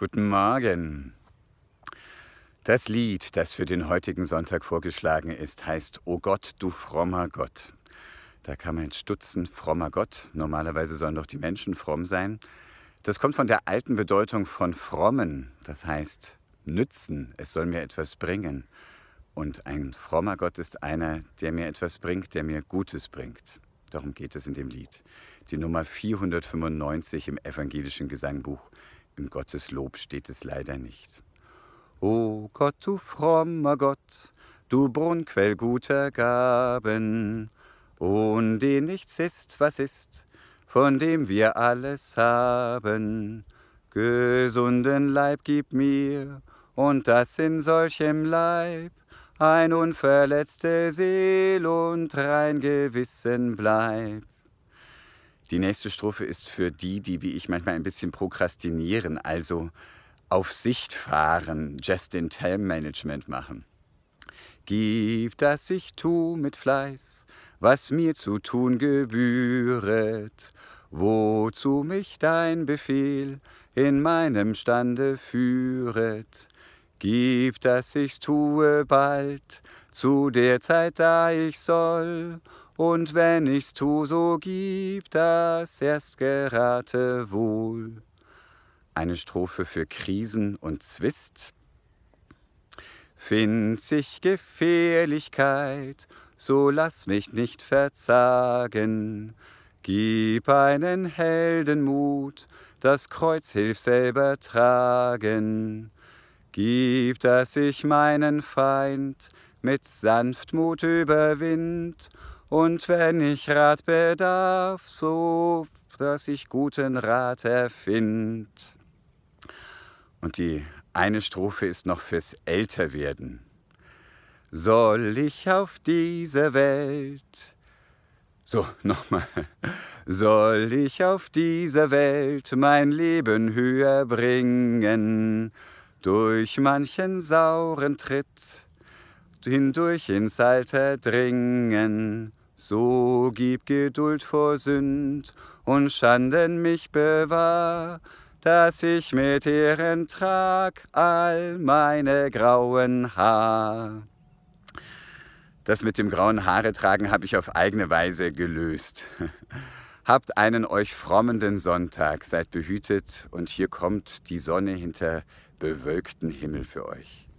Guten Morgen. Das Lied, das für den heutigen Sonntag vorgeschlagen ist, heißt O Gott, du frommer Gott. Da kann man jetzt stutzen, frommer Gott. Normalerweise sollen doch die Menschen fromm sein. Das kommt von der alten Bedeutung von frommen, das heißt nützen, es soll mir etwas bringen. Und ein frommer Gott ist einer, der mir etwas bringt, der mir Gutes bringt. Darum geht es in dem Lied. Die Nummer 495 im evangelischen Gesangbuch in Gottes Lob steht es leider nicht. O Gott, du frommer Gott, du Brunnquell guter Gaben, ohne den nichts ist, was ist, von dem wir alles haben. Gesunden Leib gib mir, und das in solchem Leib, ein unverletzte Seel und rein Gewissen bleibt. Die nächste Strophe ist für die, die wie ich manchmal ein bisschen prokrastinieren, also auf Sicht fahren, Just-in-Time-Management machen. Gib, dass ich tu mit Fleiß, was mir zu tun gebühret, wozu mich dein Befehl in meinem Stande führet. Gib, dass ich's tue bald, zu der Zeit, da ich soll, und wenn ich's tu, so gibt das erst gerate wohl. Eine Strophe für Krisen und Zwist. Find sich Gefährlichkeit, so lass mich nicht verzagen. Gib einen Heldenmut, das Kreuz hilf selber tragen. Gib, dass ich meinen Feind mit Sanftmut überwind und wenn ich Rat bedarf, so dass ich guten Rat erfind. Und die eine Strophe ist noch fürs Älterwerden. Soll ich auf diese Welt so, nochmal. Soll ich auf dieser Welt mein Leben höher bringen, durch manchen sauren Tritt hindurch ins Alter dringen, so gib Geduld vor Sünd und Schanden mich bewahr, dass ich mit Ehren trag all meine grauen Haar. Das mit dem grauen Haare tragen habe ich auf eigene Weise gelöst. Habt einen euch frommenden Sonntag, seid behütet und hier kommt die Sonne hinter bewölkten Himmel für euch.